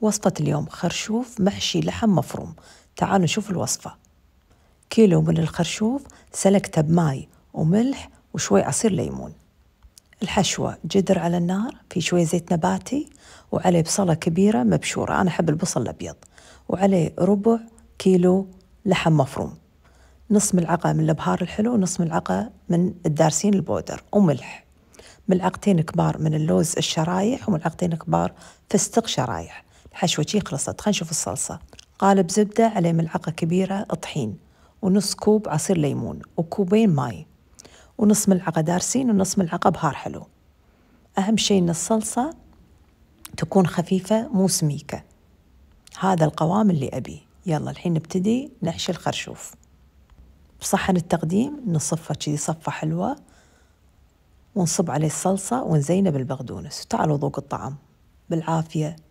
وصفة اليوم خرشوف محشي لحم مفروم تعالوا نشوف الوصفة كيلو من الخرشوف سلكته بماي وملح وشوي عصير ليمون الحشوة جدر على النار في شوية زيت نباتي وعليه بصلة كبيرة مبشورة أنا أحب البصل الأبيض وعليه ربع كيلو لحم مفروم نص ملعقة من البهار الحلو ونص ملعقة من الدارسين البودر وملح ملعقتين كبار من اللوز الشرايح وملعقتين كبار فستق شرايح شي خلصت خلينا نشوف الصلصة قالب زبدة عليه ملعقة كبيرة طحين ونص كوب عصير ليمون وكوبين ماي ونص ملعقة دارسين ونص ملعقة بهار حلو أهم شيء إن الصلصة تكون خفيفة مو سميكة هذا القوام اللي أبي يلا الحين نبتدي نحشي الخرشوف بصحن التقديم نصفه كذي صفة حلوة ونصب عليه الصلصة ونزينه بالبقدونس تعالوا ذوق الطعم بالعافية